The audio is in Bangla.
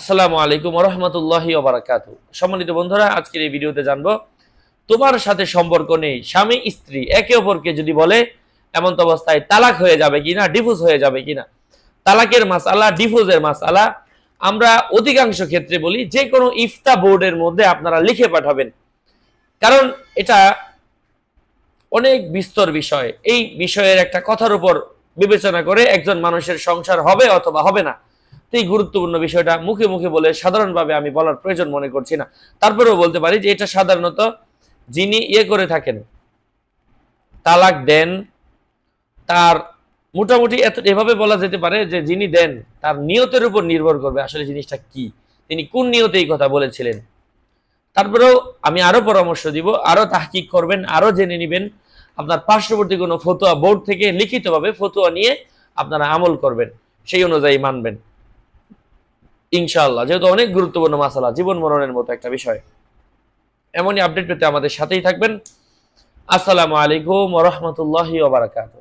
আসসালামু আলাইকুম রহমতুল্লাহ ওবরাকাত সম্মানিত বন্ধুরা আজকের এই ভিডিওতে জানবো তোমার সাথে সম্পর্ক নেই স্বামী স্ত্রী একে অপরকে যদি বলে এমন অবস্থায় তালাক হয়ে যাবে কিনা ডিফুজ হয়ে যাবে কিনা তালাকের মাসালা ডিফোজের মাসালা আমরা অধিকাংশ ক্ষেত্রে বলি যে কোনো ইফতা বোর্ডের মধ্যে আপনারা লিখে পাঠাবেন কারণ এটা অনেক বিস্তর বিষয় এই বিষয়ের একটা কথার উপর বিবেচনা করে একজন মানুষের সংসার হবে অথবা হবে না এই গুরুত্বপূর্ণ বিষয়টা মুখে মুখে বলে সাধারণভাবে আমি বলার প্রয়োজন মনে করছি না তারপরেও বলতে পারি যে এটা সাধারণত যিনি ইয়ে করে থাকেন তালাক দেন তার মোটামুটি এত এভাবে বলা যেতে পারে যে যিনি দেন তার নিয়তের উপর নির্ভর করবে আসলে জিনিসটা কি তিনি কোন নিয়তে এই কথা বলেছিলেন তারপরেও আমি আরও পরামর্শ দিব আরও তাহকিক করবেন আরও জেনে নেবেন আপনার পার্শ্ববর্তী কোনো ফতোয়া বোর্ড থেকে লিখিতভাবে ফতোয়া নিয়ে আপনারা আমল করবেন সেই অনুযায়ী মানবেন ইনশাল্লাহ যেহেতু অনেক গুরুত্বপূর্ণ মাসালা জীবন মরণের মতো একটা বিষয় এমনই আপডেট পেতে আমাদের সাথেই থাকবেন আসসালামু আলাইকুম রহমতুল্লাহ ওবরাকাতু